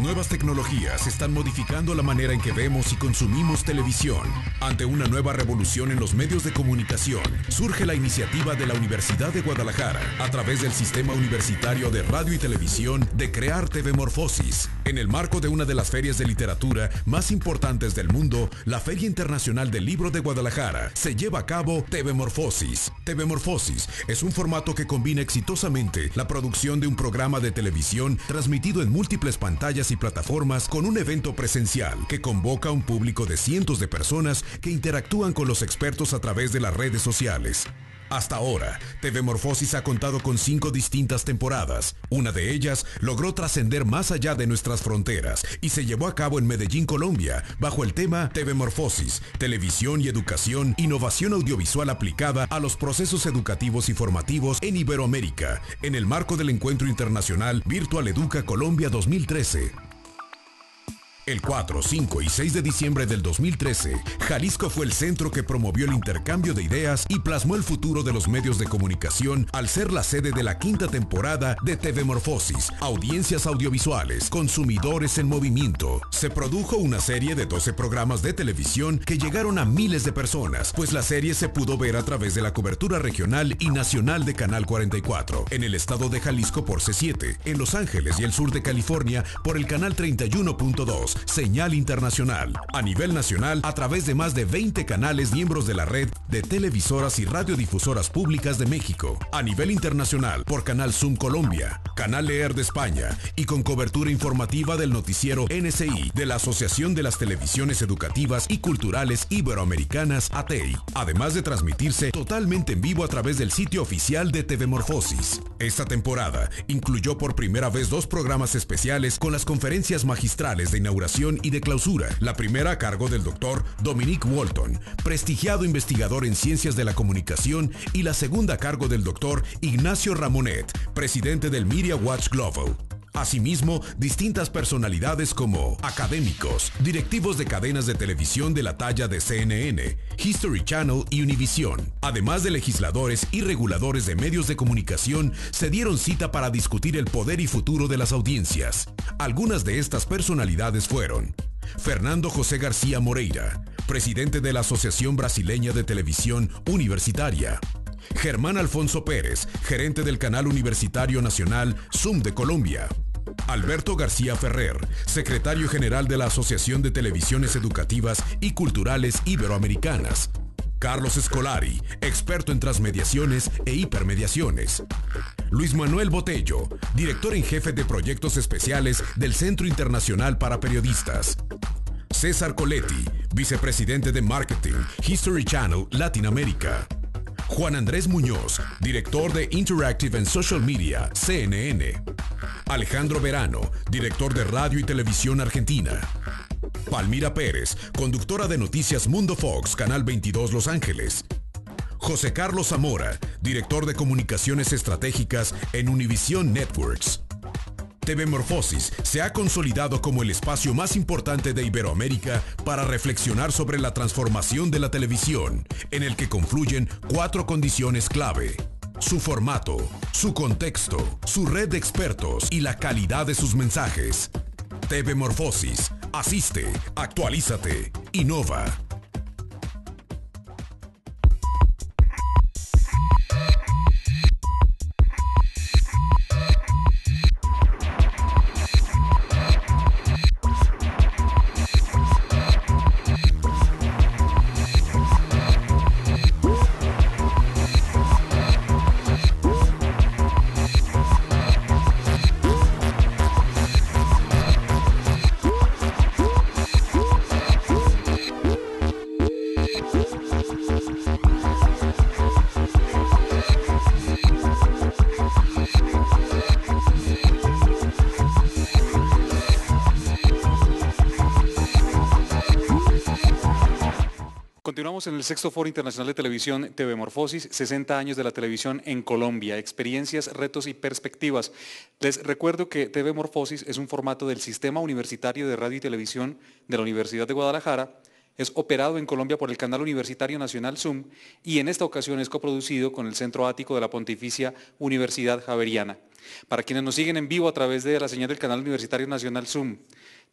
nuevas tecnologías están modificando la manera en que vemos y consumimos televisión. Ante una nueva revolución en los medios de comunicación, surge la iniciativa de la Universidad de Guadalajara, a través del Sistema Universitario de Radio y Televisión, de crear TV Morfosis. En el marco de una de las ferias de literatura más importantes del mundo, la Feria Internacional del Libro de Guadalajara, se lleva a cabo TV Morfosis. TV Morfosis es un formato que combina exitosamente la producción de un programa de televisión transmitido en múltiples pantallas y plataformas con un evento presencial que convoca a un público de cientos de personas que interactúan con los expertos a través de las redes sociales. Hasta ahora, TV Morfosis ha contado con cinco distintas temporadas. Una de ellas logró trascender más allá de nuestras fronteras y se llevó a cabo en Medellín, Colombia, bajo el tema TV Morfosis, Televisión y Educación, Innovación Audiovisual aplicada a los procesos educativos y formativos en Iberoamérica, en el marco del Encuentro Internacional Virtual Educa Colombia 2013. El 4, 5 y 6 de diciembre del 2013, Jalisco fue el centro que promovió el intercambio de ideas y plasmó el futuro de los medios de comunicación al ser la sede de la quinta temporada de TV Morfosis, audiencias audiovisuales, consumidores en movimiento. Se produjo una serie de 12 programas de televisión que llegaron a miles de personas, pues la serie se pudo ver a través de la cobertura regional y nacional de Canal 44, en el estado de Jalisco por C7, en Los Ángeles y el sur de California por el canal 31.2 señal internacional, a nivel nacional a través de más de 20 canales miembros de la red de televisoras y radiodifusoras públicas de México, a nivel internacional por Canal Zoom Colombia, Canal Leer de España y con cobertura informativa del noticiero NCI de la Asociación de las Televisiones Educativas y Culturales Iberoamericanas ATEI, además de transmitirse totalmente en vivo a través del sitio oficial de TV Morfosis. Esta temporada incluyó por primera vez dos programas especiales con las conferencias magistrales de inauguración y de clausura, la primera a cargo del doctor Dominique Walton, prestigiado investigador en ciencias de la comunicación, y la segunda a cargo del doctor Ignacio Ramonet, presidente del Media Watch Global. Asimismo, distintas personalidades como académicos, directivos de cadenas de televisión de la talla de CNN, History Channel y Univisión. además de legisladores y reguladores de medios de comunicación, se dieron cita para discutir el poder y futuro de las audiencias. Algunas de estas personalidades fueron Fernando José García Moreira, presidente de la Asociación Brasileña de Televisión Universitaria, Germán Alfonso Pérez, gerente del Canal Universitario Nacional Zoom de Colombia, Alberto García Ferrer, secretario general de la Asociación de Televisiones Educativas y Culturales Iberoamericanas. Carlos Escolari, experto en transmediaciones e hipermediaciones. Luis Manuel Botello, director en jefe de proyectos especiales del Centro Internacional para Periodistas. César Coletti, vicepresidente de Marketing, History Channel Latinoamérica. Juan Andrés Muñoz, director de Interactive and Social Media, CNN. Alejandro Verano, director de radio y televisión argentina. Palmira Pérez, conductora de Noticias Mundo Fox, Canal 22 Los Ángeles. José Carlos Zamora, director de comunicaciones estratégicas en Univision Networks. TV Morfosis se ha consolidado como el espacio más importante de Iberoamérica para reflexionar sobre la transformación de la televisión, en el que confluyen cuatro condiciones clave su formato, su contexto, su red de expertos y la calidad de sus mensajes. TV Morfosis, asiste, actualízate, innova. en el sexto foro internacional de televisión TV Morfosis, 60 años de la televisión en Colombia, experiencias, retos y perspectivas. Les recuerdo que TV Morfosis es un formato del Sistema Universitario de Radio y Televisión de la Universidad de Guadalajara, es operado en Colombia por el Canal Universitario Nacional Zoom y en esta ocasión es coproducido con el Centro Ático de la Pontificia Universidad Javeriana. Para quienes nos siguen en vivo a través de la señal del Canal Universitario Nacional Zoom,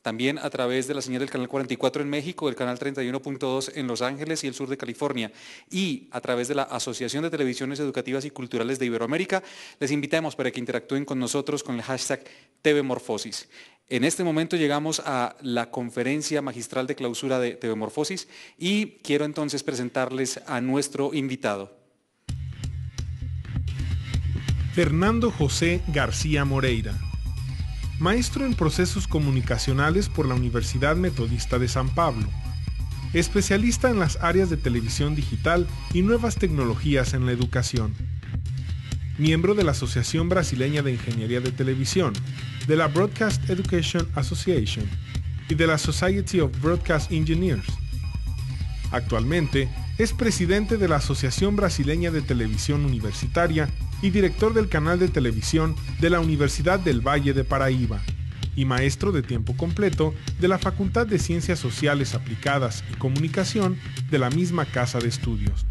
también a través de la señal del canal 44 en México, el canal 31.2 en Los Ángeles y el sur de California, y a través de la Asociación de Televisiones Educativas y Culturales de Iberoamérica, les invitamos para que interactúen con nosotros con el hashtag TV Morfosis. En este momento llegamos a la conferencia magistral de clausura de TV Morfosis y quiero entonces presentarles a nuestro invitado. Fernando José García Moreira maestro en procesos comunicacionales por la Universidad Metodista de San Pablo, especialista en las áreas de televisión digital y nuevas tecnologías en la educación, miembro de la Asociación Brasileña de Ingeniería de Televisión, de la Broadcast Education Association y de la Society of Broadcast Engineers. Actualmente, es presidente de la Asociación Brasileña de Televisión Universitaria y director del canal de televisión de la Universidad del Valle de Paraíba y maestro de tiempo completo de la Facultad de Ciencias Sociales Aplicadas y Comunicación de la misma Casa de Estudios.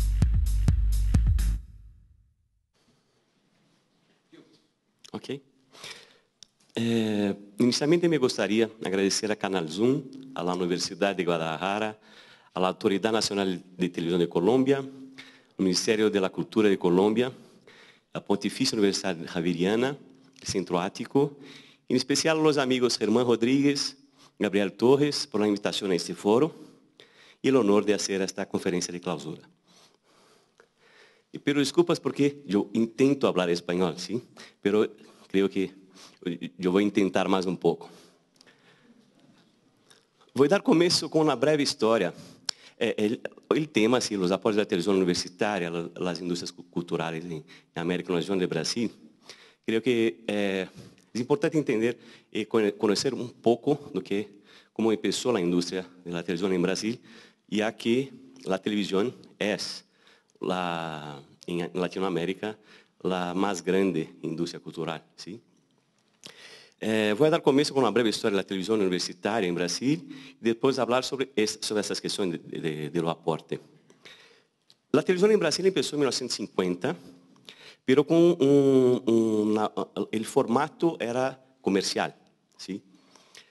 Eh, inicialmente me gustaría agradecer a Canal Zoom, a la Universidad de Guadalajara, a la Autoridad Nacional de Televisión de Colombia, al Ministerio de la Cultura de Colombia, a Pontificia Universidad Javeriana, el Centro Ático, en especial a los amigos Germán Rodríguez, Gabriel Torres, por la invitación a este foro y el honor de hacer esta conferencia de clausura. Y pero disculpas porque yo intento hablar español, ¿sí? Pero creo que yo vou tentar mais um pouco. Vou dar começo com uma breve história o é, é, tema assim, os aportes da televisão universitária, as indústrias culturais em, na América Latina e Brasil, creio que é, é importante entender e conhecer um pouco do que como começou a indústria da televisão em Brasil, e aqui a televisão é, lá em Latinoamérica, a mais grande indústria cultural, sim? Eh, voy a dar comienzo con una breve historia de la televisión universitaria en Brasil y después hablar sobre, sobre esas cuestiones de, de, aporte. La televisión en Brasil empezó en 1950, pero con el formato era comercial.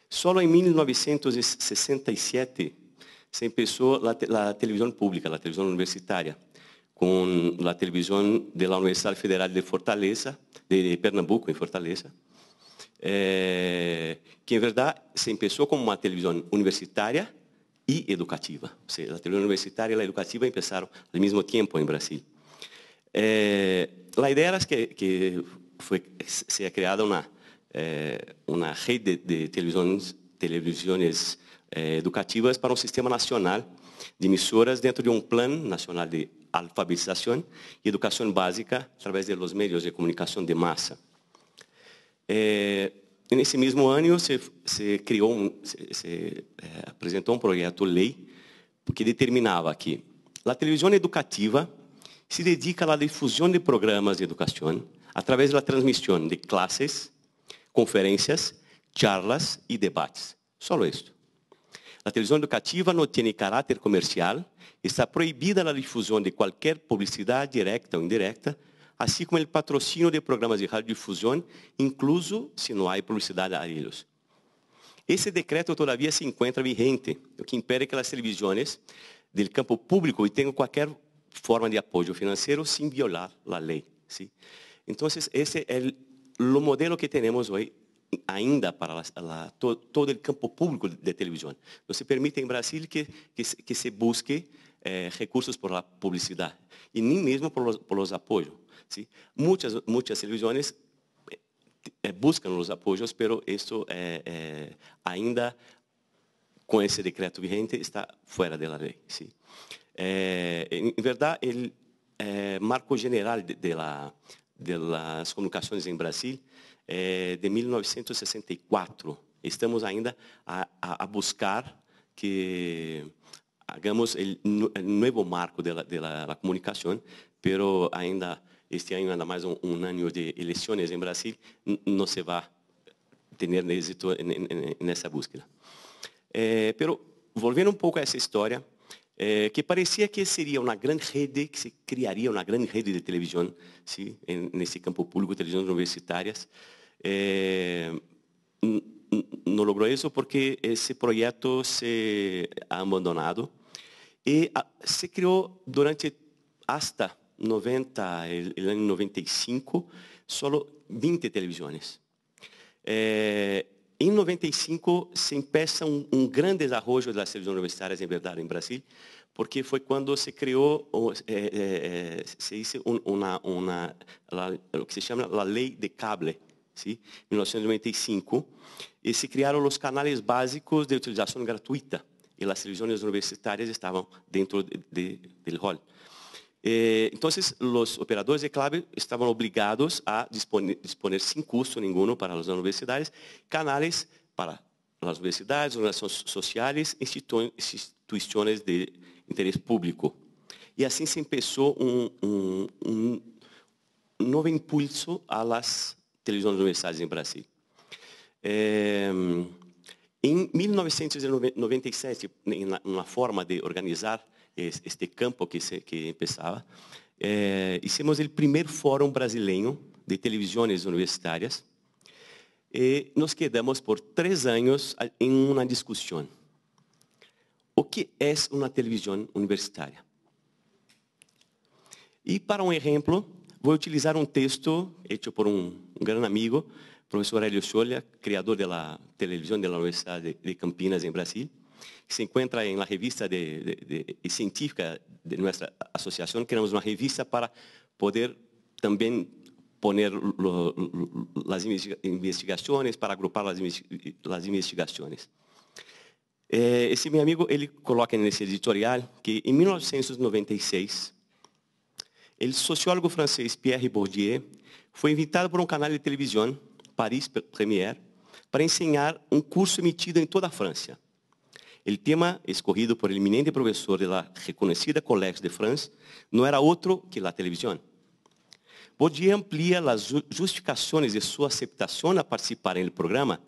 Solo en 1967 se empezó la, la televisión pública, la televisión universitaria, con la televisión de la Universidad Federal de Fortaleza, de Pernambuco en Fortaleza, eh, que, en verdad se empezó como una televisión universitaria y educativa. La televisión universitaria y la educativa empezaron al mismo tiempo en Brasil. Eh, la idea es era que, se haya creado eh, una red de, televisiones educativas para un sistema nacional de emisoras dentro de un plan nacional de alfabetización y educación básica a través de los medios de comunicación de masa. É, nesse mesmo ano, se, criou, um, é, apresentou um projeto lei que determinava que a televisão educativa se dedica à difusão de programas de educação através da transmissão de classes, conferências, charlas e debates. Só isso. A televisão educativa não tem caráter comercial, está proibida a difusão de qualquer publicidade direta ou indireta assim como o patrocínio de programas de radiodifusão, incluso se não há publicidade a eles. Esse decreto todavia se encontra vigente, o que impede que as televisões do campo público tenham qualquer forma de apoio financeiro sem violar a lei. ¿sí? Então, esse é o modelo que temos hoje ainda para la, la, to, todo o campo público de televisão. Não se permite em Brasil que, que, que se busque eh, recursos por la publicidade e nem mesmo por os apoios. ¿sí? Muchas, muchas televisiones eh, eh, buscan los apoyos, pero esto eh, eh ainda com esse decreto vigente está fora da lei. em verdade, ele é, marco general de, de, la, de las comunicações em Brasil é, de 1964. Estamos ainda a, a, a buscar que hagamos o novo marco da comunicação, pero ainda este ano ainda mais um ano de eleições em Brasil, não se vai ter êxito nessa en, en, en esa búsqueda. Eh, a essa história, eh, que parecia que seria uma grande rede, que se criaria uma grande rede de televisão, sim, nesse campo público, televisões universitárias. Eh, não logrou isso porque esse projeto se abandonado e ah, se criou durante hasta 90, el año 95, solo 20 televisiones. Eh, em 95 se empeça um, um, grande desarrollo das televisões universitárias em verdade em Brasil, porque foi quando se criou, eh, eh, se disse uma, uma, o que se chama la lei de cable, ¿sí? 1995, e se criaram os canais básicos de utilização gratuita, e as televisões universitárias estavam dentro de, de, do rol. Eh, então, os operadores de clave estavam obrigados a disponer, sem custo nenhum para as universidades canais para as universidades, organizações sociais, instituições de interesse público. e assim se começou um novo impulso às televisões universitárias em Brasil. em 1997, na forma de organizar este campo que, se, que começava eh, hicimos o primeiro fórum brasileiro de televisões universitárias e eh, nos quedamos por três anos em uma discussão ¿O que é uma televisão universitária? E para um exemplo, vou utilizar um texto feito por um, um grande amigo, professor Hélio Scholia criador da televisão da Universidade de Campinas, em Brasil que se encontra en la revista de, de, de, científica de nossa associação. Queremos uma revista para poder também poner as investigações para agrupar as investigações. Esse Eh, amigo, ele coloca nesse editorial que em 1996, o sociólogo francês Pierre Bourdieu foi invitado por um canal de televisão, Paris Première, para ensinar um curso emitido em toda a França. O tema escorrido por o eminente professor da reconhecida Collège de France não era outro que a televisão. Baudier amplia as justificações de sua aceitação a participar no programa,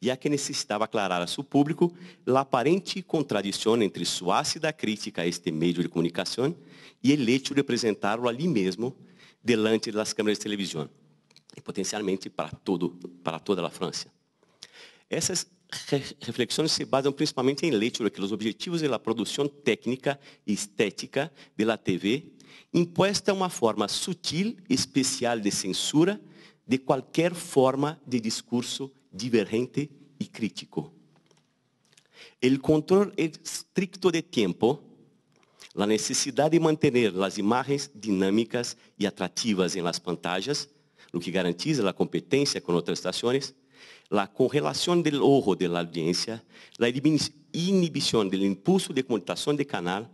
já que necessitava aclarar a seu público a aparente contradição entre sua ácida crítica a este meio de comunicação e o hecho de apresentá-lo ali mesmo, delante das câmeras de televisão, e potencialmente para, todo, para toda a França. Essas Reflexões se basan principalmente em leitura, que os objetivos de la técnica e estética de la TV impuesta uma forma sutil e especial de censura de qualquer forma de discurso divergente e crítico. O control estricto de tempo, a necessidade de manter as imagens dinâmicas e atrativas em las pantallas, o que garantiza a competência com outras estações a correlação do ojo de la a inibição do impulso de comunicação de canal,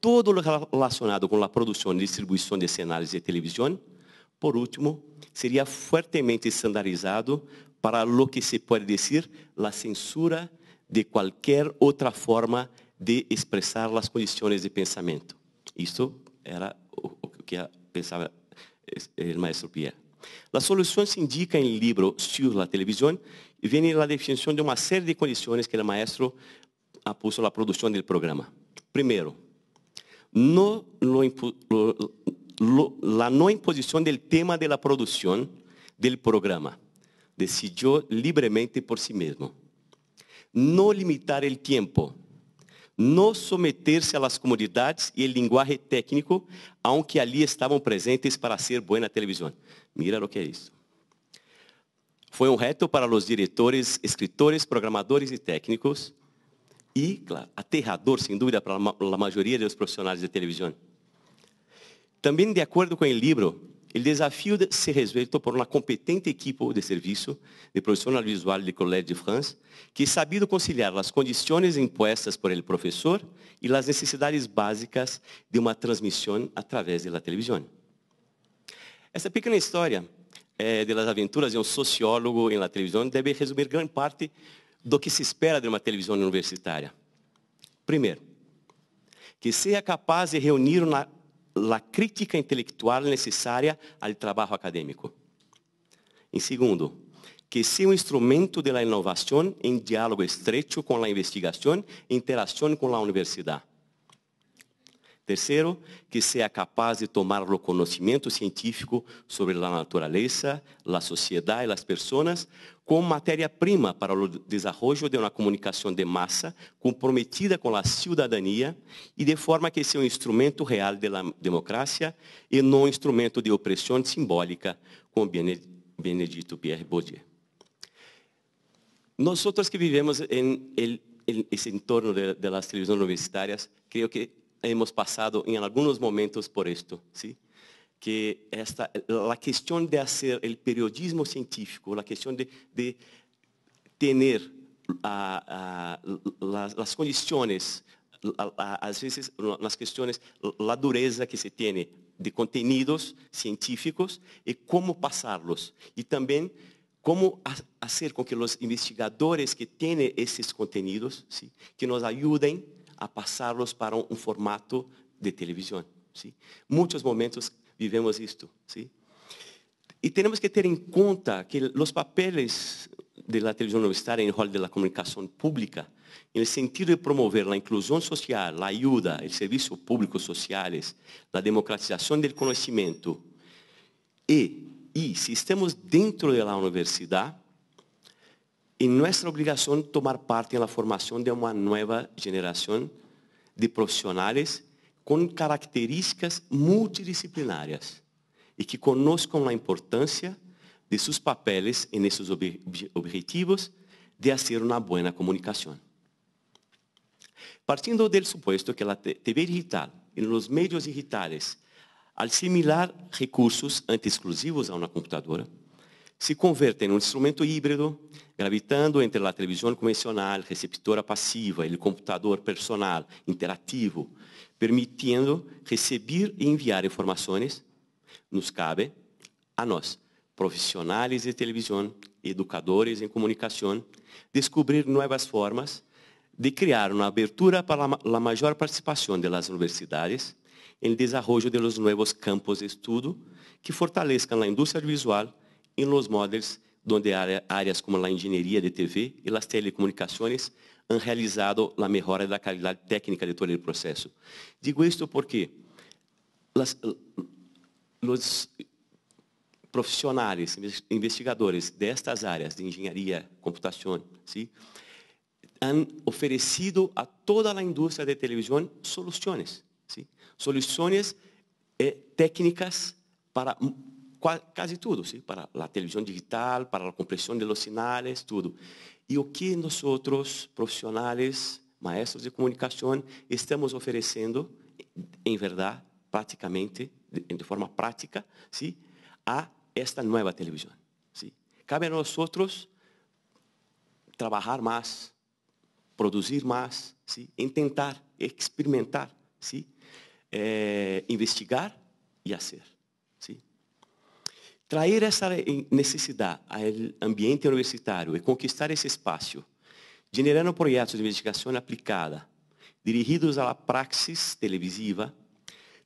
todo relacionado com a produção e distribuição de señales de televisão. Por último, seria fortemente estandarizado para o que se pode dizer a censura de qualquer outra forma de expresar as condições de pensamento. Isso era o que pensava o maestro Pierre. La solución se indica en el libro Sur la televisión y viene la definición de una serie de condiciones que el maestro puso na la producción del programa. Primero, no lo, lo, la no imposición del tema de la producción del programa. Decidió libremente por sí mismo. No limitar el tiempo. No someterse a las comodidades y el lenguaje técnico, aunque allí estaban presentes para ser buena televisión. Mira o que é isso. Foi um reto para os diretores, escritores, programadores e técnicos. E, claro, aterrador, sem dúvida, para a maioria dos profissionais de televisão. Também, de acordo com o livro, o desafio se resuelto por uma competente equipe de serviço de profissional visual de Collège de France, que é sabido conciliar as condições impostas por ele professor e as necessidades básicas de uma transmissão através da televisão. Essa pequena história é, de las aventuras de um sociólogo na televisão deve resumir grande parte do que se espera de uma televisão universitária. Primeiro, que seja capaz de reunir uma, a crítica intelectual necessária ao trabalho acadêmico. Em segundo, que seja um instrumento de la inovação em diálogo estreito com a investigação e interação com a universidade. Terceiro, que seja capaz de tomar o conhecimento científico sobre a natureza, a sociedade e as pessoas como matéria-prima para o desenvolvimento de uma comunicação de massa comprometida com a cidadania e de forma que seja um instrumento real da de democracia e não um instrumento de opressão simbólica, como Benedito Pierre Bourdieu. Nós que vivemos em esse entorno das televisões universitárias, creio que hemos passado em alguns momentos por esto, ¿sí? que esta, la cuestión de hacer el periodismo científico, la cuestión de, de tener a, a, las, las, condiciones, a, a, veces las cuestiones, la dureza que se tiene de contenidos científicos y cómo pasarlos. Y también como hacer com que os investigadores que têm esses conteúdos, ¿sí? que nos ajudem a passá-los para um formato de televisão, sim. Muitos momentos vivemos isto, sim. E temos que ter em conta que os papéis de la televisión universitaria em rol de la comunicação pública, no sentido de promover a inclusão social, a ajuda, o serviço público sociais, a democratização do conhecimento e, e se estamos dentro de universidade y nuestra obligación tomar parte en la formación de una nueva generación de profesionales con características multidisciplinarias y que conozcan la importancia de sus papeles en esos objetivos de hacer una buena comunicación. Partiendo del supuesto que la TV digital y los medios digitales, al similar recursos anti exclusivos a una computadora, se convertem num instrumento híbrido, gravitando entre a televisão convencional, receptora passiva e o computador personal interativo, permitindo receber e enviar informações, nos cabe a nós, profissionais de televisão, educadores em comunicação, descobrir novas formas de criar uma abertura para a maior participação das universidades em desenvolvimento de novos campos de estudo que fortaleçam a indústria visual em los modelos donde áreas como a engenharia de TV e as telecomunicações han realizado a melhora da qualidade técnica de todo o processo. Digo isto porque las, los profissionais, investigadores destas áreas de engenharia, computação, ¿sí? han oferecido a toda a indústria de televisão soluções, ¿sí? soluções eh, técnicas para quase tudo, sim, para a televisão digital, para a compressão de los señales, tudo. E o que nós, profissionais, maestros de comunicação estamos oferecendo, em verdade, praticamente, de, forma prática, sim, a esta nova televisão. Sim, Cabe a nós trabalhar mais, produzir mais, sim? em tentar, experimentar, sim? É, eh, investigar e fazer. Trair essa necessidade ao ambiente universitário e conquistar esse espaço, generando projetos de investigação aplicada dirigidos à praxis televisiva,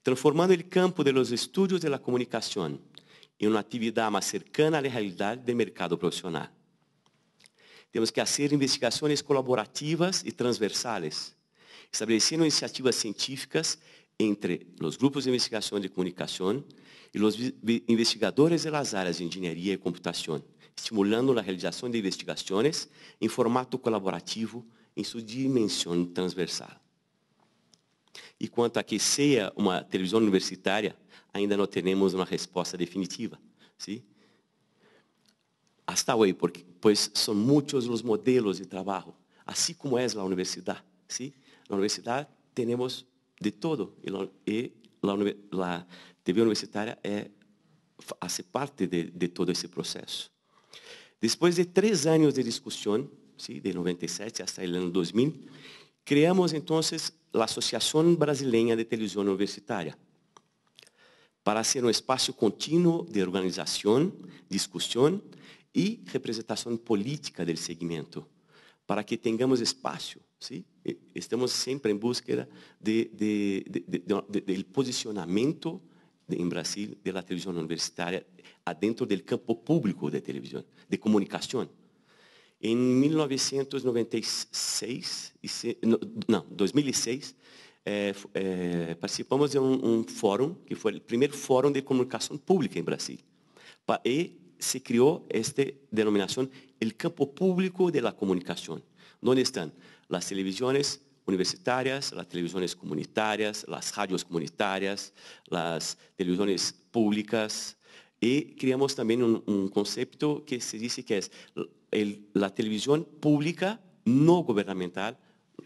transformando o campo dos estudos da comunicação em uma atividade mais cercana à realidade do mercado profissional. Temos que fazer investigações colaborativas e transversais, estabelecendo iniciativas científicas entre os grupos de investigação de comunicação e los investigadores de las áreas de ingeniería y computación, estimulando la realización de investigaciones en formato colaborativo em sua dimensão transversal. E quanto a que seja uma televisão universitária, ainda não temos uma resposta definitiva. ¿sí? Hasta hoy, porque, pois são muitos os modelos de trabalho, assim como é a universidade. ¿sí? Na universidade temos de todo, e a TV universitária é faz parte de, de, todo esse processo. Depois de três anos de discussão, sim, de 97 até o ano 2000, criamos então a Associação Brasileira de Televisão Universitária para ser um espaço contínuo de organização, discussão e representação política do segmento, para que tenhamos espaço. Sim? Estamos sempre em busca de, de, de, de, de posicionamento En em Brasil de la televisión universitaria, adentro del campo público de televisión de comunicación en 1996, no 2006, eh, eh, participamos de un foro, que fue el primer foro de comunicación pública en Brasil. Y se creó esta denominación, el campo público de la comunicación. ¿Dónde están las televisiones? universitarias, las televisiones comunitarias, las radios comunitarias, las televisiones públicas y creamos también un, concepto que se dice que es la televisión pública no gubernamental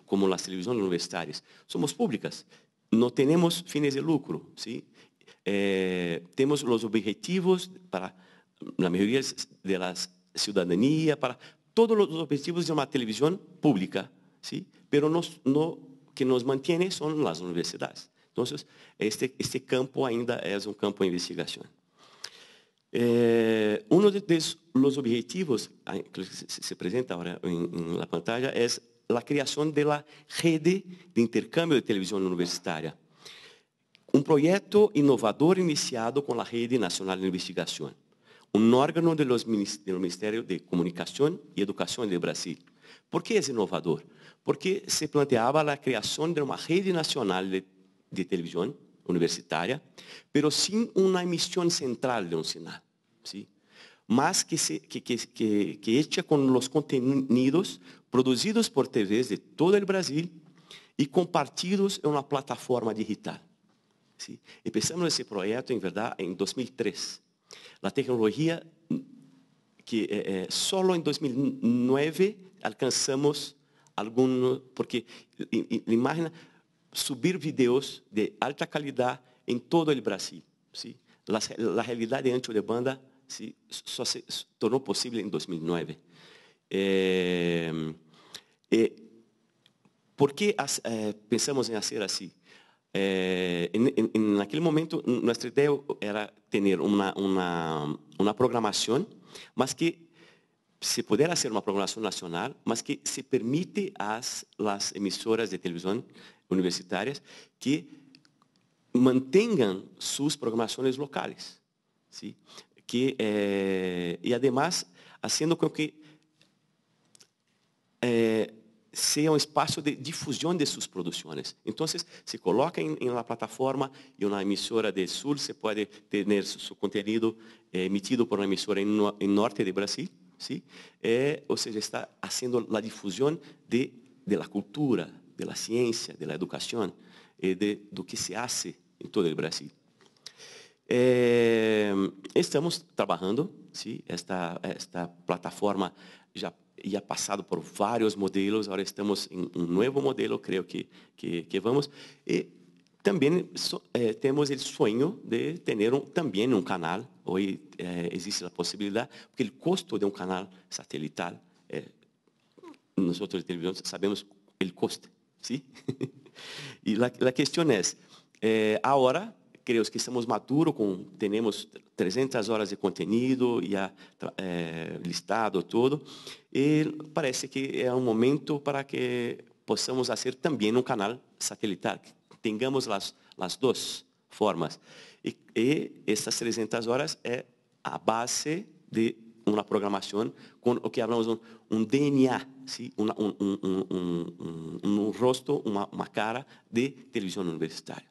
como las televisiones universitarias. Somos públicas, no tenemos fines de lucro, ¿sí? Eh, tenemos los objetivos para la mayoría de la ciudadanía, para todos los objetivos de una televisión pública, ¿sí? pero nos, no, que nos mantém são as universidades. Então, este, este campo ainda é um campo de investigação. Eh, um dos los objetivos ah, que se apresenta agora na pantalla é a criação de la rede de intercâmbio de televisão universitária. Um projeto inovador iniciado com a Rede Nacional de Investigação, um órgão do Ministério de Comunicação e Educação do Brasil. Por que é inovador? porque se planteaba la creación de una red nacional de, televisión universitaria, pero sin una emisión central de un sinal. más que, que, hecha con los contenidos producidos por TVs de todo el Brasil y compartidos en una plataforma digital. ¿sí? Empezamos ese proyecto, en verdad, en 2003. La tecnología que eh, eh, solo en 2009 alcanzamos porque imagina subir videos de alta calidad en todo el Brasil. La, realidad de ancho de banda ¿sí? se tornó posible en 2009. Eh, eh, por qué eh, pensamos en hacer así? En, aquel momento, nuestra idea era tener una programación, uma que se puder hacer una programación nacional, mas que se permite a las emisoras de televisión universitarias que mantengan sus programaciones locales. ¿sí? Que, eh, y además, haciendo con que eh, sea un espacio de difusión de sus producciones. Entonces, se coloca en, en la plataforma y una emisora del sur se puede tener su, su contenido eh, emitido por una emisora en, en norte de Brasil ¿sí? Eh, o sea, está haciendo la difusión de, de, la cultura, de la ciencia, de la educación, eh, de lo que se hace en todo el Brasil. Eh, estamos trabajando, ¿sí? esta, esta plataforma ya e ha passado por vários modelos, agora estamos em um novo modelo, creio que, que, que vamos. Eh, também eh, temos o sonho de ter um, também um canal. Hoje eh, existe a possibilidade, porque o custo de um canal satelital, eh, é, nós, de televisão, sabemos o custo. ¿sí? e a questão é, eh, agora, creio que estamos maduros, com, temos 300 horas de conteúdo, já eh, listado todo, e parece que é um momento para que possamos fazer também um canal satelital, Tengamos las, las dos formas. E, e essas 300 horas é a base de uma programação com o que chamamos um, DNA, ¿sí? Una, um, um, um, um, rosto, uma, uma cara de televisão universitária.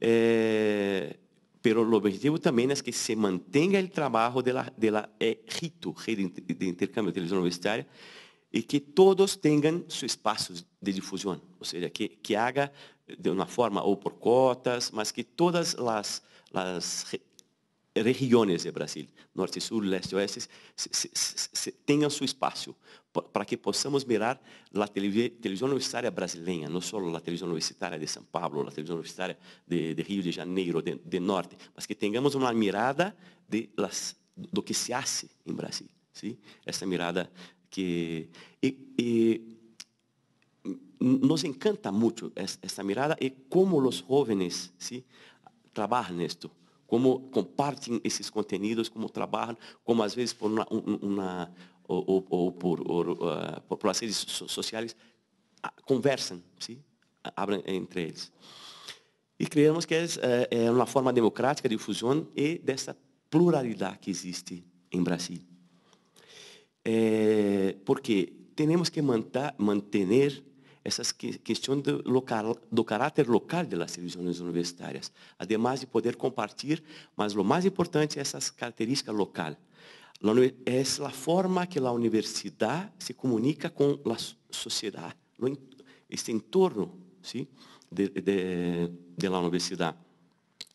Eh, pero o objetivo também é que se mantenha o trabalho de la, de la eh, é RITO, Rede de Intercâmbio de Televisão Universitária, e que todos tenham seu espaço de difusão, ou seja, que, que haga de uma forma ou por cotas, mas que todas as as regiões de Brasil, norte, sul, leste, oeste, tenham seu espaço para que possamos mirar a televisão universitária brasileira, não só a televisão universitária de São Paulo, a televisão universitária de, de Rio de Janeiro, de, de, Norte, mas que tenhamos uma mirada de las, do que se hace em Brasil. sim? Essa mirada que nos encanta mucho esta mirada y cómo los jóvenes ¿sí? trabajan esto, cómo comparten esos contenidos, cómo trabajan, cómo a veces por una, una o, o, o por, uh, por, por, las redes sociales ah, conversan, ¿sí? Ah, hablan entre ellos. E creemos que é, eh, eh, uma forma democrática de difusão e dessa pluralidade que existe em Brasil eh, porque temos que manter, manter essas que, questões do, local, do caráter local das televisões universitárias, ademais de poder compartilhar, mas o mais importante é essas características locais. É a forma que a universidade se comunica com a sociedade, este entorno ¿sí? de, de, de la universidade.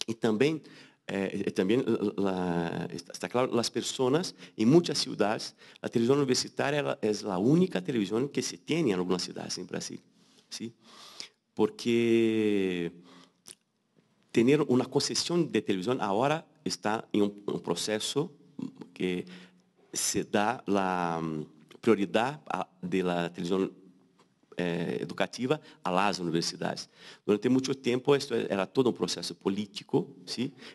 E também Eh, eh, también está claro, las personas en muchas ciudades, la televisión universitaria es la única televisión que se tiene en algunas ciudades en Brasil. ¿sí? Porque tener una concesión de televisión ahora está en un, proceso que se da la mm, prioridad de la televisión Eh, educativa educativa las universidades. Durante muito tempo, isso era todo um processo político,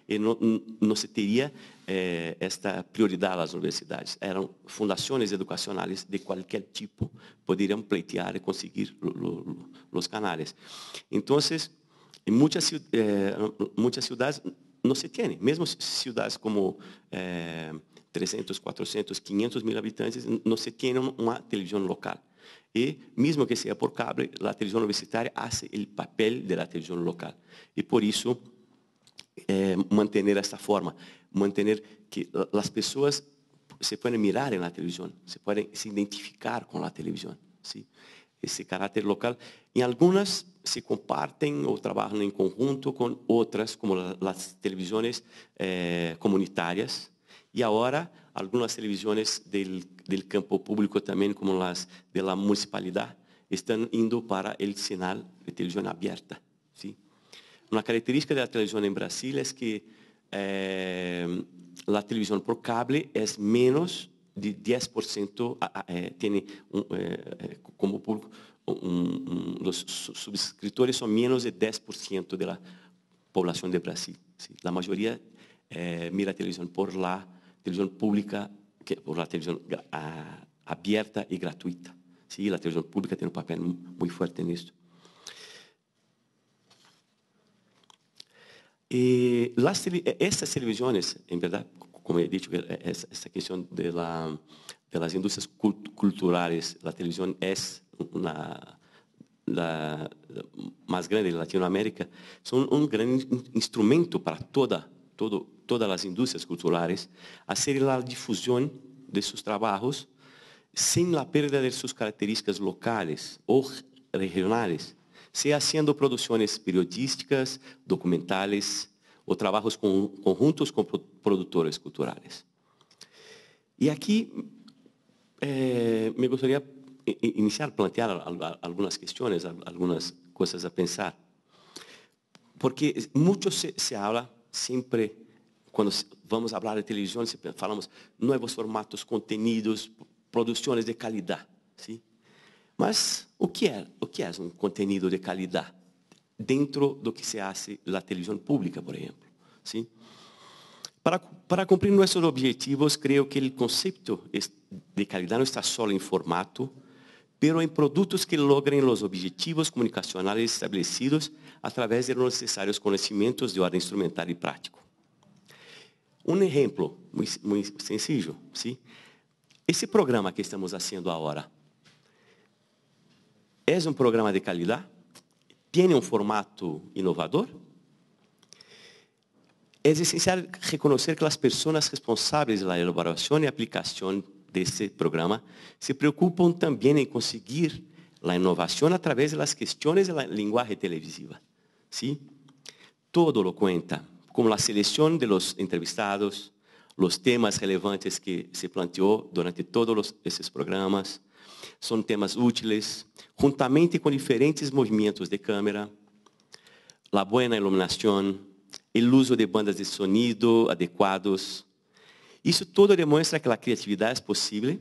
e não, não se teria eh, esta prioridade las universidades. Eram fundações educacionais de qualquer tipo, poderiam pleitear e conseguir os canais. Então, em muitas, eh, muitas cidades não se tem, mesmo cidades como. Eh, 300, 400, 500 mil habitantes, não se tem uma televisão local. Y mismo que sea por cable, la televisión universitaria hace el papel de la televisión local. Y por eso eh, mantener esta forma, mantener que las personas se pueden mirar en la televisión, se pueden identificar con la televisión. Ese carácter local. En algunas se comparten o trabajan en conjunto con otras, como las televisiones eh, comunitarias. Y ahora algunas televisiones del, campo público también, como las de la municipalidad, están indo para el señal de televisión abierta. Una característica de la televisión en Brasil es que eh, la televisión por cable es menos de 10%, eh, tiene eh, como público, los suscriptores son menos de 10% de la población de Brasil. La mayoría mira televisión por la televisión pública, que, por la televisión abierta y gratuita. Sí, la televisión pública tiene un papel muy fuerte en esto. Y eh, las, e, estas televisiones, en verdad, como he dicho, e, esta cuestión de, la, de las industrias culturales, la televisión es una, la, más grande de Latinoamérica, son un gran instrumento para toda, todo todas as indústrias culturais, a ser a difusão de seus trabalhos sem a perda de suas características locais ou regionais, se fazendo produções periodísticas, documentais ou trabalhos conjuntos com produtores culturais. E aqui eh, me gostaria iniciar, a plantear algumas questões, algumas coisas a pensar. Porque muito se, se habla sempre quando vamos falar de televisão, falamos novos é formatos, contenidos, produções de qualidade. Sim? Mas o que é o que é um conteúdo de qualidade dentro do que se faz na televisão pública, por exemplo? Sim? Para, para cumprir nossos objetivos, creio que o conceito de qualidade não está só em formato, pero em produtos que logrem os objetivos comunicacionais estabelecidos através de necessários conhecimentos de ordem instrumental e prático. Um exemplo muito, sencillo, Esse programa que estamos fazendo agora é um programa de qualidade? Tem um formato inovador? É essencial reconhecer que as pessoas responsáveis pela elaboração e aplicação desse programa se preocupam também em conseguir a inovação através das questões da linguagem televisiva. sim. Todo lo conta. como la selección de los entrevistados, los temas relevantes que se planteó durante todos esos programas, son temas útiles, juntamente con diferentes movimientos de cámara, la buena iluminación, el uso de bandas de sonido adecuados. Isso todo demuestra que la creatividad es posible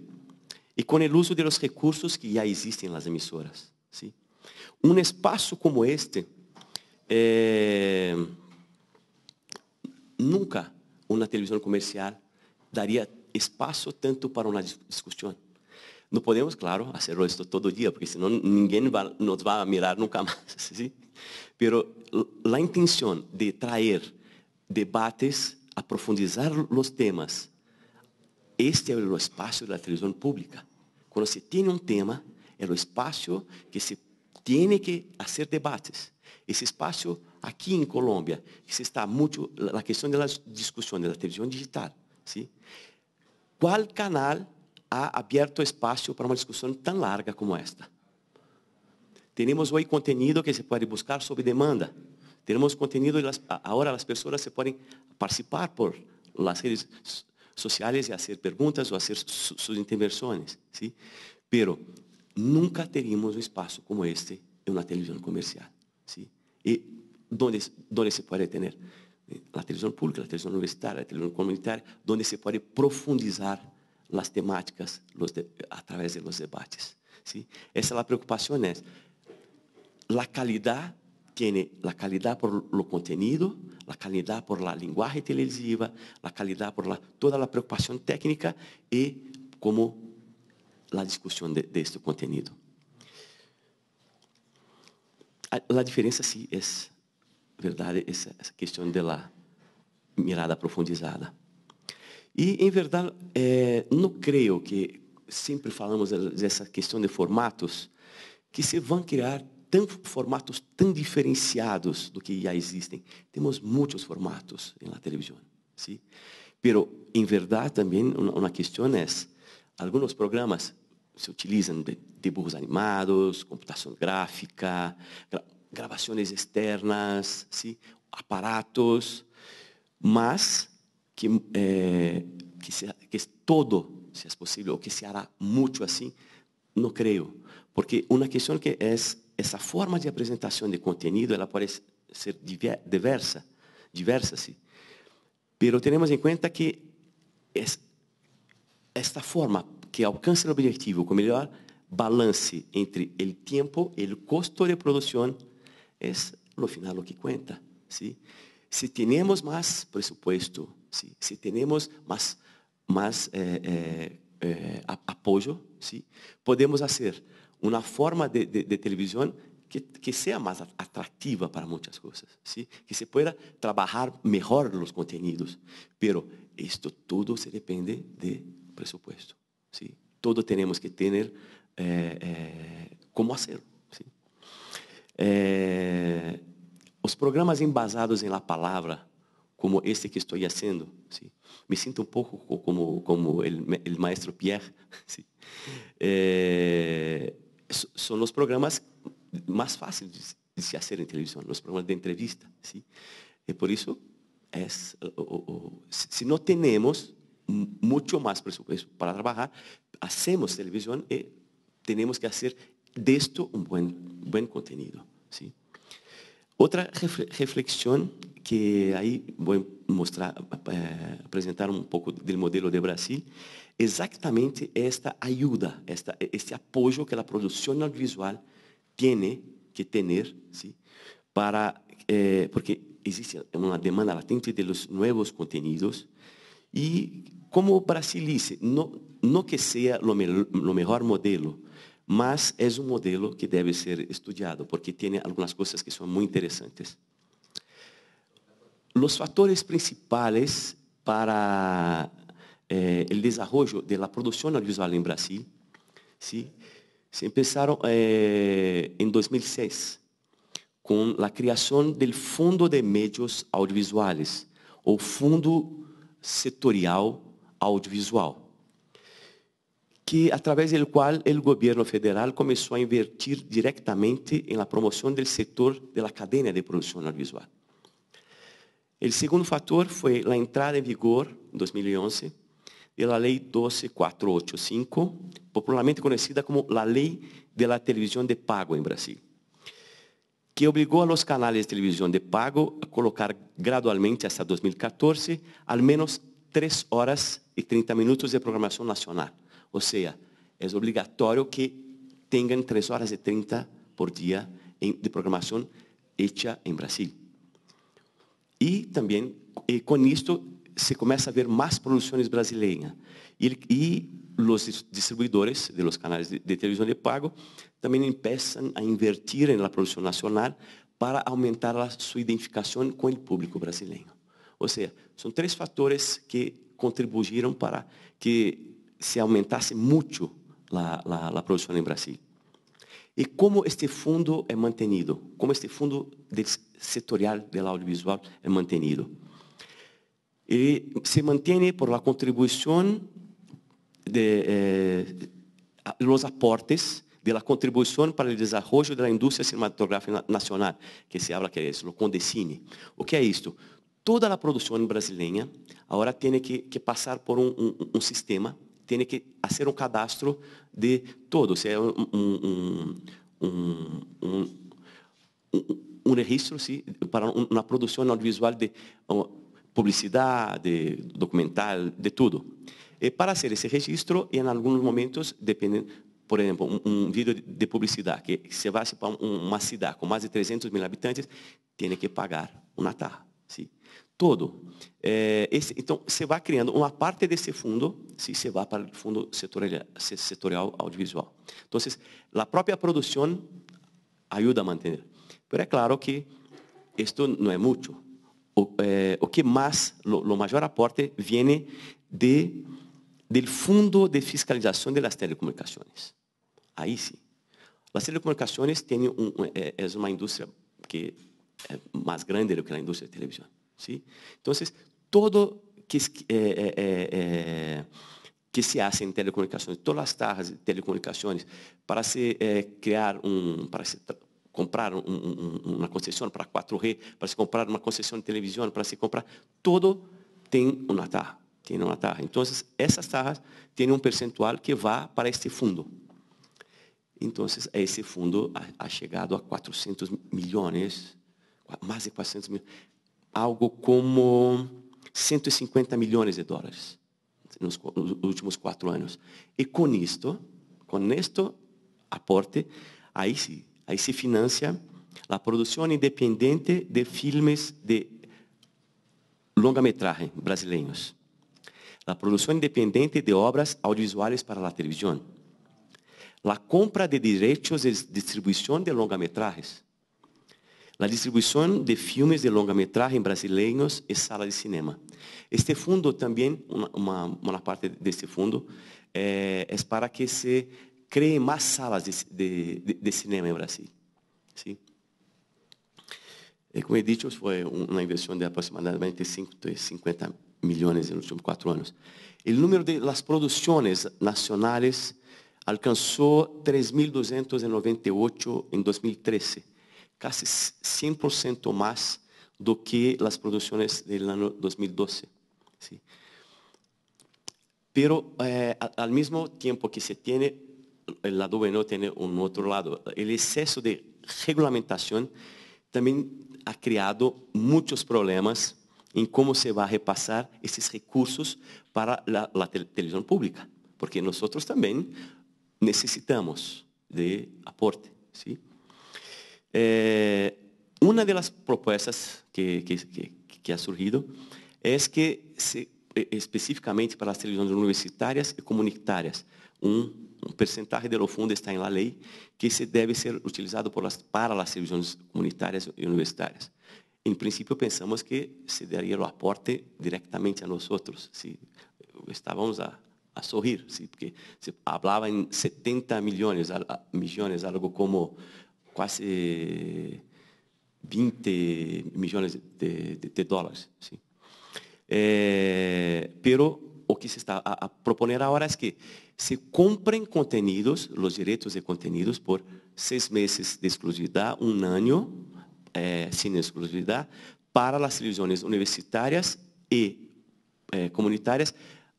y con el uso de los recursos que ya existen en las emisoras. Un espacio como este eh, Nunca uma televisão comercial daria espaço tanto para uma discussão. Não podemos, claro, fazer isso todo dia, porque senão ninguém va, nos vai mirar nunca mais. ¿sí? Pero a intenção de trazer debates, aprofundizar os temas, este é o espaço da televisão pública. Quando se tem um tema, é o espaço que se tem que fazer debates. Esse espaço Aqui em Colômbia se está muito a questão das discussões da televisão digital. sim. Qual canal ha abierto espaço para uma discussão tão larga como esta? Temos hoje conteúdo que se pode buscar sob demanda. Temos conteúdo, agora as pessoas se podem participar por las redes sociais e fazer perguntas ou fazer suas intervenções. sim. Pero nunca teríamos um espaço como este em uma televisão comercial. sim. E donde se puede tener? Eh, la televisión pública, la televisión universitaria, la televisión comunitaria, donde se puede profundizar las temáticas a través de los debates. Esa es la preocupación. Es, la calidad tiene la calidad por lo contenido, la calidad por la lenguaje televisiva, la calidad por la, toda la preocupación técnica y como la discusión de este contenido. Ah, la diferencia sí es verdade, essa, essa questão da mirada profundizada. E, em verdade, é, não creio que sempre falamos dessa questão de formatos, que se vão criar tão, formatos tão diferenciados do que já existem. Temos muitos formatos na televisão. Sim? Pero, em verdade, também, uma, uma questão é, alguns programas se utilizam de dibujos animados, computação gráfica, grabaciones externas, aparatos, más que, eh, que, sea, todo, si es posible, o que se hará mucho así, no creo. Porque una cuestión que es esa forma de presentación de contenido, ella puede ser diversa, diversa, sí. Pero tenemos en cuenta que esta forma que alcance el objetivo con mejor balance entre el tiempo, el costo de producción es lo final lo que cuenta, Si tenemos más presupuesto, si tenemos más, más eh, eh, eh, apoyo, ¿sí? podemos hacer una forma de, televisión que, sea más atractiva para muchas cosas, ¿sí? que se pueda trabajar mejor los contenidos. Pero esto todo se depende de presupuesto. ¿sí? Todo tenemos que tener cómo hacerlo los eh, programas embasados en em la palabra como este que estoy haciendo ¿sí? me siento un poco como como maestro Pierre, eh, son los programas más fáciles de, hacer en televisión los programas de entrevista, ¿sí? Eh, por eso si no tenemos mucho más presupuesto para trabajar hacemos televisión y tenemos que hacer de esto un buen, buen contenido. Otra reflexión que ahí voy a mostrar, eh, presentar un poco del modelo de Brasil, exactamente esta ayuda, este apoyo que la producción audiovisual tiene que tener, ¿sí? Para, eh, porque existe una demanda latente de los nuevos contenidos y como Brasil dice, no, que sea lo, lo mejor modelo, mas é um modelo que deve ser estudado, porque tem algumas coisas que são muito interessantes. Os fatores principais para eh, o desenvolvimento da produção audiovisual em Brasil ¿sí? se começaram eh, em 2006 com a criação do Fundo de Medios Audiovisuales, ou Fundo Setorial Audiovisual. que a través del cual el gobierno federal comenzó a invertir directamente en em la promoción del sector de la cadena de producción audiovisual. El segundo factor fue la entrada en em vigor, en em e 2011, de la ley 12485, e popularmente conocida como la ley de la televisión de pago en Brasil, que obligó a los canales de televisión de pago a colocar gradualmente hasta 2014 al menos 3 horas y e 30 minutos de programación nacional ou seja, é obrigatório que tenham 3 horas e 30 por dia de programação feita em Brasil. e também eh, com isto se começa a ver mais produções brasileiras e e os distribuidores de los de, de, de pago também começam a invertir na produção nacional para aumentar a sua identificação com o público brasileiro, ou seja, são três fatores que contribuíram para que se aumentasse muito a, produção em Brasil. E como este fundo é mantenido, como este fundo setorial do audiovisual é mantenido. Ele se mantém por la contribuição de eh, los aportes de la contribuição para o desenvolvimento da indústria cinematográfica nacional, que se habla que é o Condecine. O que é isto? Toda a produção brasileira agora tem que, que passar por um, um, um sistema tem que fazer um cadastro de todo. Se é um, um, um, um, um registro sim, para uma produção audiovisual de publicidade, documental, de tudo. E para fazer esse registro, em alguns momentos, dependendo, por exemplo, um, um vídeo de publicidade, que se vai para uma cidade com mais de 300 mil habitantes, tem que pagar uma tarra. Sim todo. É, esse, então, você vai criando uma parte desse fundo, se você vai para o fundo setorial, setorial audiovisual. Então, a própria produção ajuda a manter. Mas é claro que isto não é muito. O, é, o que mais, o maior aporte vem de, do fundo de fiscalização das telecomunicações. Aí sim. As telecomunicações têm um, é, é, uma indústria que é mais grande do que a indústria de televisão. ¿sí? Entonces, todo que, eh eh, eh, eh, que se hace en telecomunicaciones, todas las tareas de telecomunicaciones, para se, eh, crear un, para se comprar un, un, una concesión para 4G, para se comprar una concesión de televisión, para se comprar, todo tiene una tasa, tiene una tasa. Entonces, esas tasas tienen un percentual que va para este fondo. Entonces, esse fundo ha, ha chegado a 400 milhões, mais de 400 milhões algo como 150 milhões de dólares nos, últimos quatro anos. E com isto, com este aporte, aí se, aí se financia a produção independente de filmes de longa-metragem brasileiros, a produção independente de obras audiovisuais para a televisão, a compra de direitos de distribuição de longa-metragens, La distribución de filmes de longa metragem brasileños y sala de cinema. Este fondo también, una, una, parte de este fondo, eh, es para que se creen más salas de, de, de, cinema en Brasil. ¿sí? Eh, como he dicho, fue una inversión de aproximadamente 50 millones en los últimos cuatro años. El número de las producciones nacionales alcanzó 3.298 en 2013 casi 100% más do que las producciones del año 2012. ¿sí? Pero eh, al mismo tiempo que se tiene el eh, lado no tiene un otro lado. El exceso de regulamentación también ha creado muchos problemas en cómo se va a repasar esos recursos para la, televisión pública, porque nosotros también necesitamos de aporte. ¿sí? Eh, una de las propuestas que, que, que, que ha surgido es que se, eh, especificamente para las televisiones universitarias y comunitarias, un, un porcentaje de lo está en la ley que se debe ser utilizado por las, para las televisiones comunitarias y universitarias. En principio pensamos que se daría el aporte directamente a nosotros, si estábamos a, a sorrir, ¿sí? porque se hablaba en 70 millones, a, a, millones, algo como quase 20 milhões de, de, de dólares. Sim. É, pero o que se está a, a, proponer agora é que se comprem contenidos, los direitos de contenidos, por seis meses de exclusividade, um ano eh, é, sin exclusividade, para las televisiones universitarias e é, comunitárias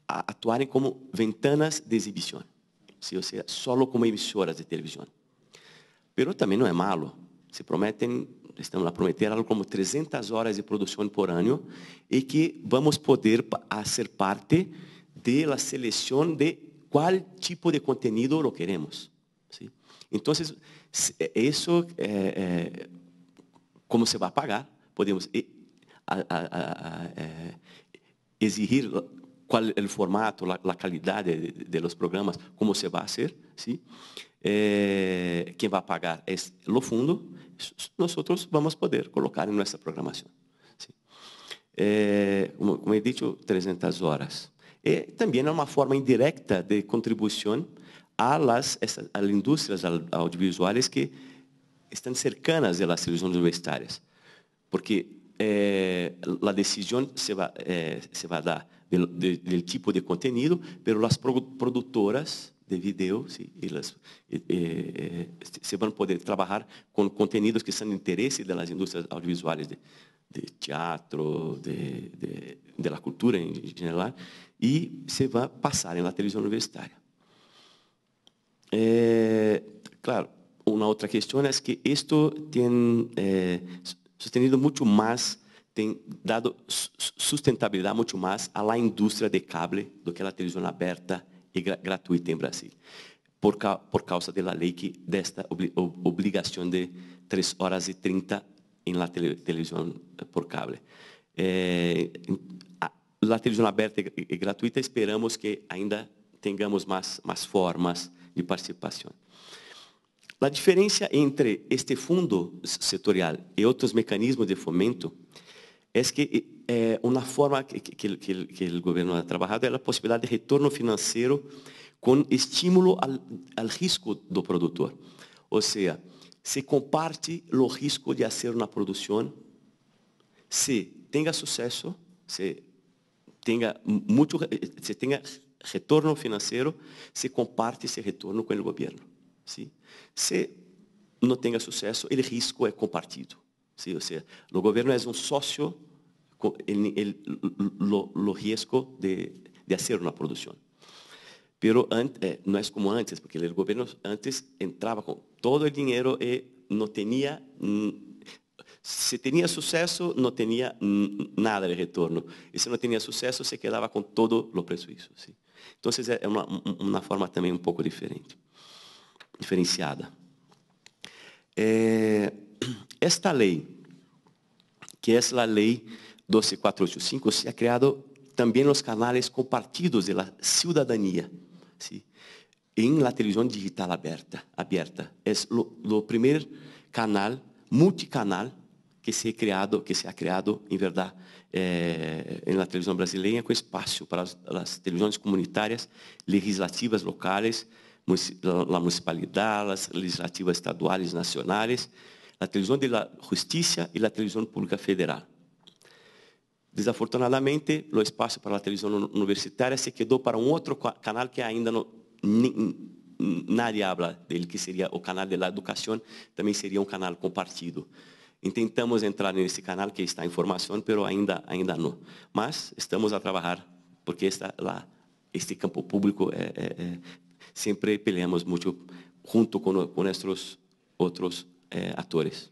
atuarem como ventanas de exibição, ¿sí? o sea, solo como emissoras de televisão. Pero também não é malo. Se prometem, estamos lá prometer algo como 300 horas de produção por ano e que vamos poder fazer parte da seleção de qual tipo de conteúdo lo queremos. ¿sí? isso, eh, eh, eh como se vai pagar? Podemos eh, a, a, a, exigir qual é o formato, a qualidade de, de, de los programas, como se vai fazer, ¿sí? É, quem vai pagar é lo nós outros vamos poder colocar em nossa programação. É, como, como, disse, 300 horas. E também é uma forma indireta de contribuição às indústrias audiovisuais que estão cercanas de televisões universitárias. Porque eh, decisão se vai dar do tipo de conteúdo mas as produtoras, devideu se elas eh, se vão poder trabalhar com conteúdos que são de interesse das indústrias audiovisuais de, de teatro, de, de, de cultura em geral, e se vai passar na televisão universitária. É, claro, uma outra questão é que isto tem eh, sustenido muito mais tem dado sustentabilidade muito mais à indústria de cable do que à televisão aberta e gra gratuita em Brasil, por, ca por causa da lei que desta ob obrigação de 3 horas e 30 em la tele televisão eh, por cable. É, a, a televisão aberta e, e gratuita, esperamos que ainda tenhamos mais, mais formas de participação. A diferença entre este fundo setorial e outros mecanismos de fomento é que eh, é, uma forma que, que, que, que o governo ha trabalhado é a possibilidade de retorno financeiro com estímulo ao, risco do produtor. Ou seja, se comparte o risco de fazer uma produção, se tenha sucesso, se tenha muito, se tenha retorno financeiro, se comparte esse retorno com o governo. Se não tenha sucesso, o risco é compartido. ¿sí? Ou seja, o governo é um sócio el, lo, riesgo de, hacer una producción. Pero eh, no es como antes, porque el gobierno antes entraba con todo el dinero y eh, no tenía, si tenía suceso, no tenía nada de retorno. Y si no tenía suceso, se quedaba con todos los prejuicios. Entonces es una, forma también un poco diferente, diferenciada. Eh, esta ley, que es la ley 12485 se ha é creado también los canales compartidos de la ciudadanía. ¿sí? En la televisión digital abierta. abierta. Es lo, lo primer canal, multicanal, que se, ha creado, que se ha creado, em verdade, eh, la televisão brasileira, com espaço para as, televisões comunitárias, legislativas locais, la municipalidad, as legislativas estaduais, nacionais, a televisão da justiça e a televisão pública federal. Desafortunadamente, o espaço para a televisão universitária se quedou para um outro canal que ainda não, nadie habla dele, que seria o canal da educação, também seria um canal compartido. Intentamos tentamos entrar nesse canal que está em formação, mas ainda, ainda não. Mas estamos a trabalhar, porque está lá, este campo público, é, eh, é, eh, é, eh, sempre peleamos muito junto com, com nossos outros atores.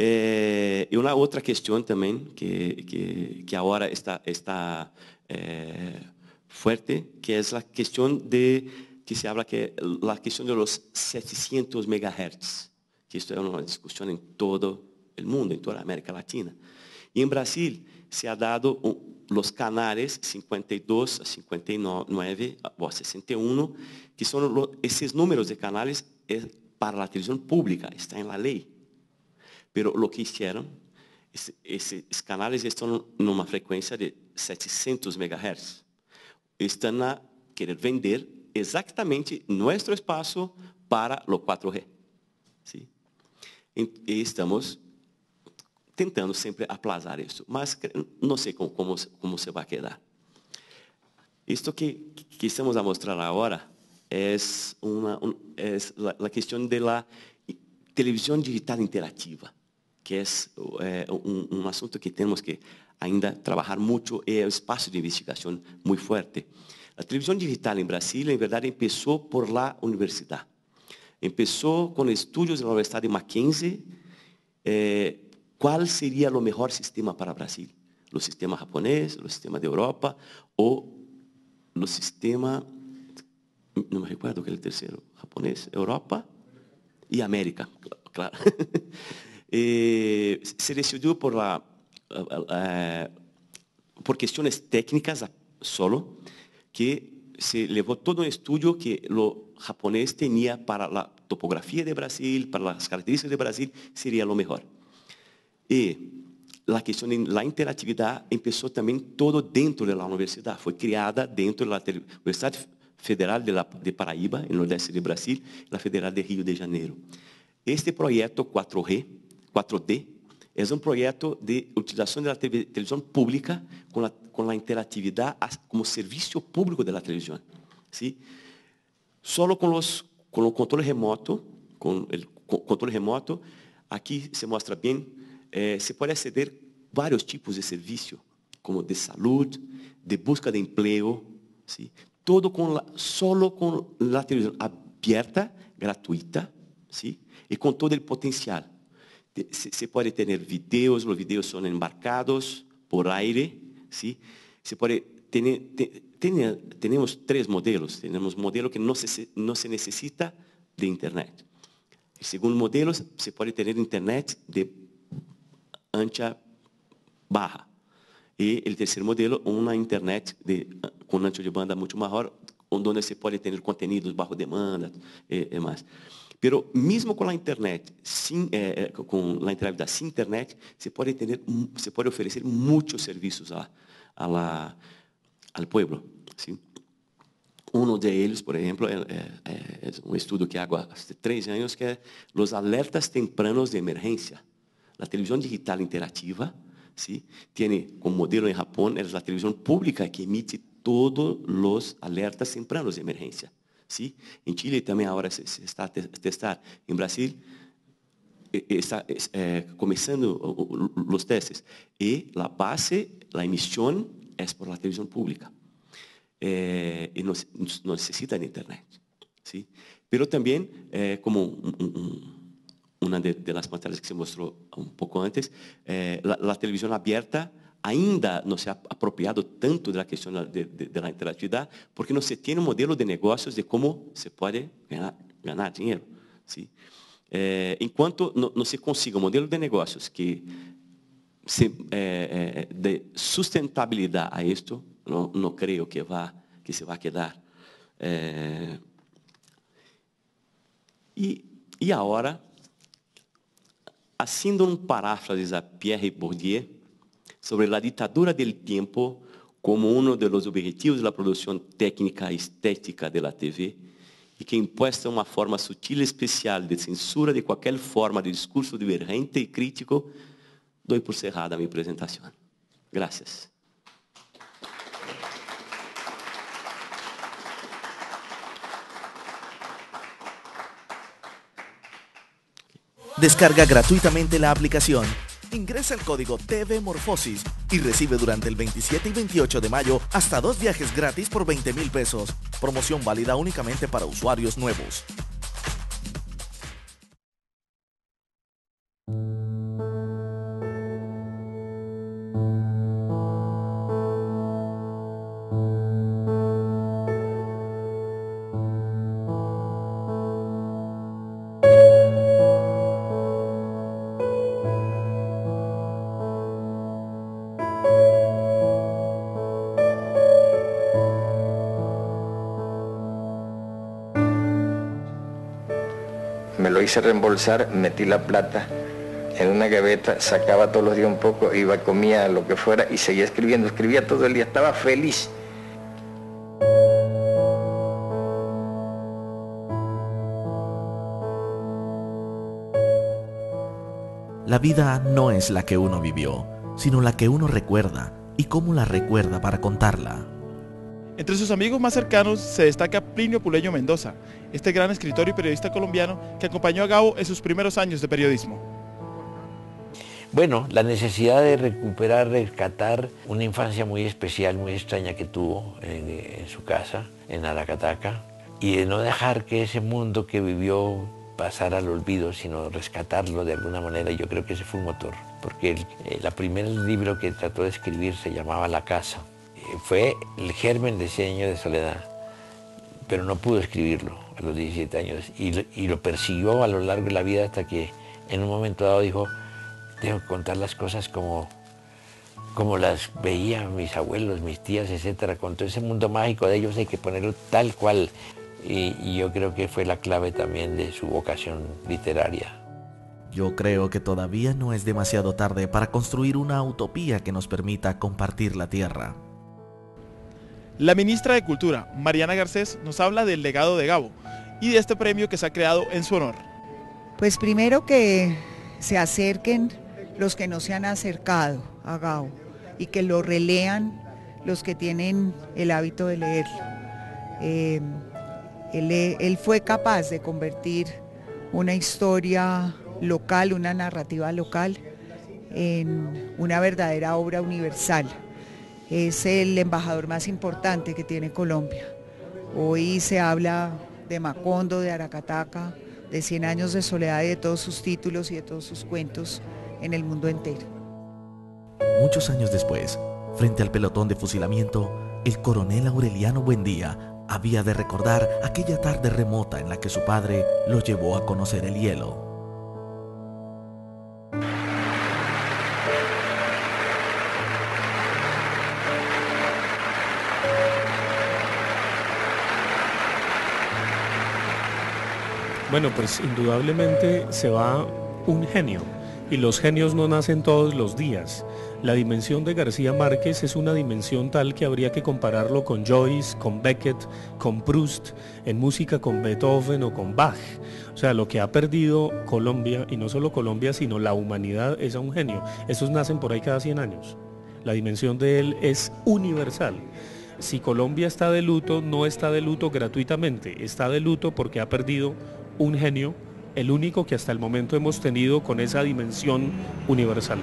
Eh, y una otra cuestión también que, que, ahora está, eh, fuerte, que es la cuestión de, que se habla que la cuestión de los 700 MHz, que esto es una discusión en todo el mundo, en toda América Latina. Y en Brasil se ha dado los canales 52 a 59 ah, o 61, que son esos números de canales para la televisión pública, está en la ley. Pero lo que hicieron, es, esses canais estão numa frequência de 700 MHz. Estão a querer vender exatamente nosso espaço para o 4G. ¿sí? E estamos tentando sempre aplazar isso, mas não sei como, como, como se vai quedar. Isto que, que estamos a mostrar agora é uma, é a questão da televisão digital interativa. que es eh, un, asunto que tenemos que ainda trabajar mucho y un espacio de investigación muy fuerte. La televisión digital en Brasil, en verdad, empezó por la universidad. Empezó con estudios de la Universidad de Mackenzie, eh, cuál sería el mejor sistema para Brasil. Los sistema japonés, los sistema de Europa o los sistemas, no me recuerdo que el tercero, japonés, Europa y América, claro. eh, se decidió por, la, eh, eh por cuestiones técnicas solo, que se llevó todo un estudio que lo japonés tenía para la topografía de Brasil, para las características de Brasil, sería lo mejor. Y la questão da interatividade começou também todo dentro da universidade. Foi criada dentro da Universidade Federal de, la, de Paraíba, no nordeste do Brasil, e Federal de Rio de Janeiro. Este projeto 4G 4D, é um projeto de utilização da televisão pública com a, com a interatividade como serviço público da televisão. Só com os com o controle remoto, com o controle remoto, aqui se mostra bem, eh, se pode aceder vários tipos de serviço, como de saúde, de busca de emprego, ¿sí? todo com la, solo com a televisão aberta, gratuita, e com todo o potencial se pode ter vídeos, os vídeos são embarcados por aire, sim. Se pode ter, te, te, modelos. Tenemos modelo que não se, não se necessita de internet. O segundo modelo, se pode ter internet de ancha barra E o terceiro modelo, uma internet de, com ancho de banda muito maior, onde você pode ter conteúdos bajo demanda e, eh, e mais. Pero mesmo com a internet, sim, eh, eh, com a entrada da internet, se pode ter, você mm, pode oferecer muitos serviços a, a la, al pueblo, sim. Um deles, por exemplo, é, eh, é, é, um estudo que hago há três anos, que é os alertas tempranos de emergência. A televisão digital interativa, ¿sí? tem como modelo em Japão é a televisão pública que emite todos los alertas tempranos de emergência En Chile también ahora se, está testando. testar. En Brasil eh, está eh, comenzando los testes. Y la base, la emisión es por la televisión pública. Eh, y no, necesitan internet. Pero también, como una de, las pantallas que se mostró un poco antes, la televisión abierta ainda não se ha apropriado tanto da questão da, interatividade, porque não se tem um modelo de negócios de como se pode ganhar, ganhar dinheiro. É, enquanto não, se consiga um modelo de negócios que se, é, é, de sustentabilidade a isto, não, não creio que vá que se vá quedar. Eh, e, e agora, assim, um paráfrase a Pierre Bourdieu, sobre la dictadura del tiempo como uno de los objetivos de la producción técnica estética de la TV y que impuesta una forma sutil y especial de censura de cualquier forma de discurso divergente y crítico, doy por cerrada mi presentación. Gracias. Descarga gratuitamente la aplicación Ingresa el código TV Morfosis y recibe durante el 27 y 28 de mayo hasta dos viajes gratis por 20 mil pesos. Promoción válida únicamente para usuarios nuevos. hice reembolsar, metí la plata en una gaveta, sacaba todos los días un poco, iba, comía lo que fuera y seguía escribiendo. Escribía todo el día, estaba feliz. La vida no es la que uno vivió, sino la que uno recuerda y cómo la recuerda para contarla. Entre sus amigos más cercanos se destaca Plinio Puleño Mendoza, este gran escritor y periodista colombiano que acompañó a Gabo en sus primeros años de periodismo. Bueno, la necesidad de recuperar, rescatar una infancia muy especial, muy extraña que tuvo en, su casa, en Aracataca, y de no dejar que ese mundo que vivió pasara al olvido, sino rescatarlo de alguna manera. Yo creo que ese fue un motor, porque el eh, primer libro que trató de escribir se llamaba La Casa fue el germen de ese año de soledad, pero no pudo escribirlo a los 17 años y, lo persiguió a lo largo de la vida hasta que en un momento dado dijo, tengo que contar las cosas como, como las veían mis abuelos, mis tías, etcétera, con todo ese mundo mágico de ellos hay que ponerlo tal cual. y yo creo que fue la clave también de su vocación literaria. Yo creo que todavía no es demasiado tarde para construir una utopía que nos permita compartir la Tierra. La ministra de Cultura, Mariana Garcés, nos habla del legado de Gabo y de este premio que se ha creado en su honor. Pues primero que se acerquen los que no se han acercado a Gabo y que lo relean los que tienen el hábito de leerlo. Eh, él fue capaz de convertir una historia local, una narrativa local, en una verdadera obra universal es el embajador más importante que tiene Colombia. Hoy se habla de Macondo, de Aracataca, de 100 años de soledad y de todos sus títulos y de todos sus cuentos en el mundo entero. Muchos años después, frente al pelotón de fusilamiento, el coronel Aureliano Buendía había de recordar aquella tarde remota en la que su padre lo llevó a conocer el hielo. Bueno, pues indudablemente se va un genio y los genios no nacen todos los días. La dimensión de García Márquez es una dimensión tal que habría que compararlo con Joyce, con Beckett, con Proust, en música con Beethoven o con Bach. O sea, lo que ha perdido Colombia, y no solo Colombia, sino la humanidad, es a un genio. Esos nacen por ahí cada 100 años. La dimensión de él es universal si Colombia está de luto, no está de luto gratuitamente, está de luto porque ha perdido un genio, el único que hasta el momento hemos tenido con esa dimensión universal.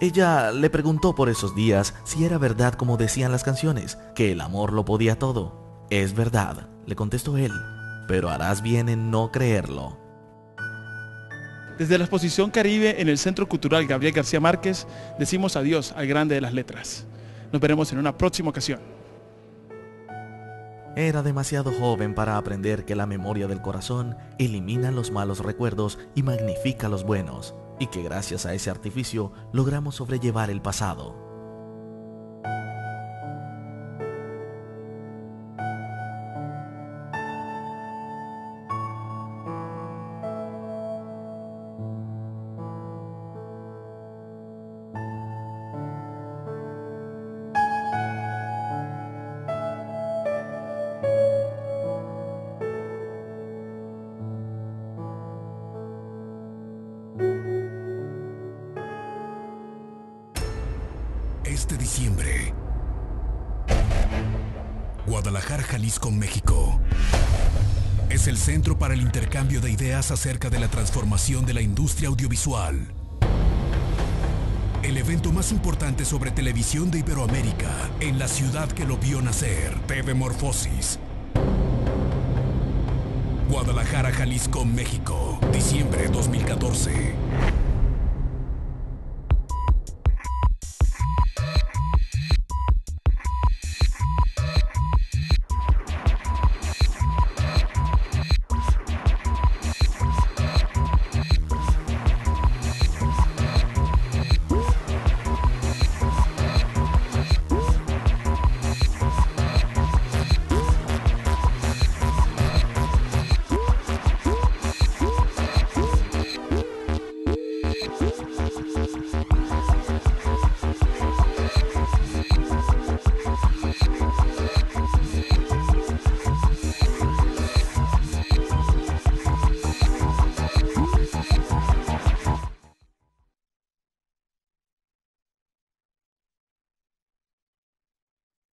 Ella le preguntó por esos días si era verdad como decían las canciones, que el amor lo podía todo. Es verdad, le contestó él, pero harás bien en no creerlo. Desde la exposición Caribe en el Centro Cultural Gabriel García Márquez, decimos adiós al grande de las letras. Nos veremos en una próxima ocasión. Era demasiado joven para aprender que la memoria del corazón elimina los malos recuerdos y magnifica los buenos, y que gracias a ese artificio logramos sobrellevar el pasado. Guadalajara, Jalisco, México. Es el centro para el intercambio de ideas acerca de la transformación de la industria audiovisual. El evento más importante sobre televisión de Iberoamérica en la ciudad que lo vio nacer, TV Morfosis. Guadalajara, Jalisco, México, diciembre 2014.